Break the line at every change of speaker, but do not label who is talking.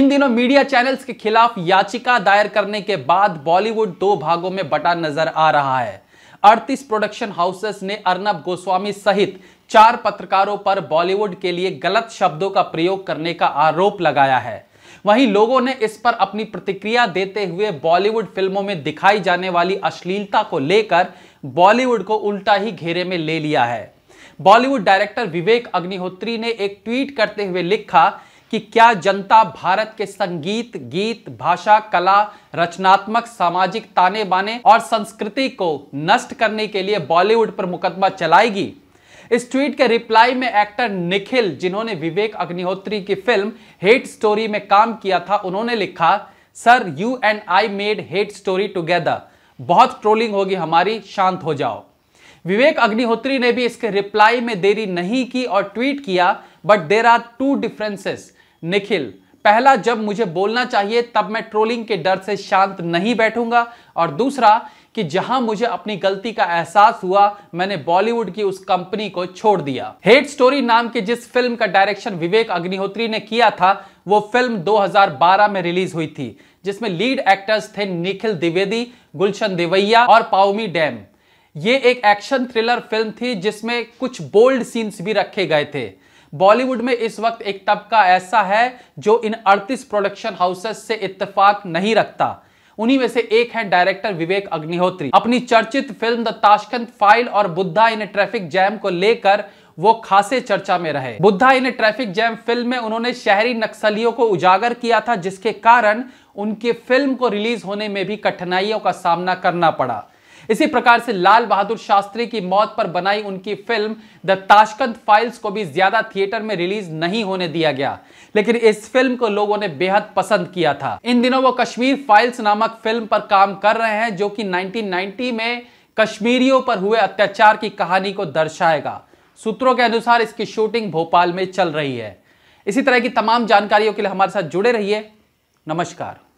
इन दिनों media channels के खिलाफ याचिका दायर करने के बाद बॉलीवुड दो भागों में बटा नजर आ रहा है अड़तीस प्रोडक्शन हाउसेस ने अर्नब गोस्वामी सहित चार पत्रकारों पर बॉलीवुड के लिए गलत शब्दों का प्रयोग करने का आरोप लगाया है वहीं लोगों ने इस पर अपनी प्रतिक्रिया देते हुए बॉलीवुड फिल्मों में दिखाई जाने वाली अश्लीलता को लेकर बॉलीवुड को उल्टा ही घेरे में ले लिया है बॉलीवुड डायरेक्टर विवेक अग्निहोत्री ने एक ट्वीट करते हुए लिखा कि क्या जनता भारत के संगीत गीत भाषा कला रचनात्मक सामाजिक ताने बाने और संस्कृति को नष्ट करने के लिए बॉलीवुड पर मुकदमा चलाएगी इस ट्वीट के रिप्लाई में एक्टर निखिल जिन्होंने विवेक अग्निहोत्री की फिल्म हेट स्टोरी में काम किया था उन्होंने लिखा sir you and I made hate story together बहुत ट्रोलिंग होगी हमारी शांत हो जाओ विवेक अग्निहोत्री ने भी इसके रिप्लाई में देरी नहीं की और ट्वीट किया but there are two differences Nikhil पहला जब मुझे बोलना चाहिए तब मैं ट्रोलिंग के डर से शांत नहीं बैठूंगा और दूसरा कि जहां मुझे अपनी गलती का एहसास हुआ मैंने बॉलीवुड की उस कंपनी को छोड़ दिया हेट स्टोरी नाम के जिस फिल्म का डायरेक्शन विवेक अग्निहोत्री ने किया था वो फिल्म 2012 में रिलीज हुई थी जिसमें लीड एक्टर्स थे निखिल द्विवेदी गुलशन देवैया और पाउमी डैम ये एक एक्शन थ्रिलर फिल्म थी जिसमें कुछ बोल्ड सीन्स भी रखे गए थे बॉलीवुड में इस वक्त एक तबका ऐसा है जो इन 38 प्रोडक्शन हाउसेस से इत्तेफाक नहीं रखता उन्हीं में से एक है डायरेक्टर विवेक अग्निहोत्री अपनी चर्चित फिल्म द ताशकंद फाइल और बुद्धा इन ट्रैफिक जैम को लेकर वो खासे चर्चा में रहे Buddha in traffic jam film में उन्होंने शहरी नक्सलियों को उजागर किया था जिसके कारण उनके फिल्म को रिलीज होने में भी कठिनाइयों का सामना करना पड़ा इसी प्रकार से लाल बहादुर शास्त्री की मौत पर बनाई उनकी फिल्म द ताशकंद फाइल्स को भी ज्यादा थिएटर में रिलीज नहीं होने दिया गया लेकिन इस फिल्म को लोगों ने बेहद पसंद किया था इन दिनों वो कश्मीर फाइल्स नामक फिल्म पर काम कर रहे हैं जो कि 1990 में कश्मीरियों पर हुए अत्याचार की कहानी को दर्शाएगा सूत्रों के अनुसार इसकी शूटिंग भोपाल में चल रही है इसी तरह की तमाम जानकारियों के लिए हमारे साथ जुड़े रहिए नमस्कार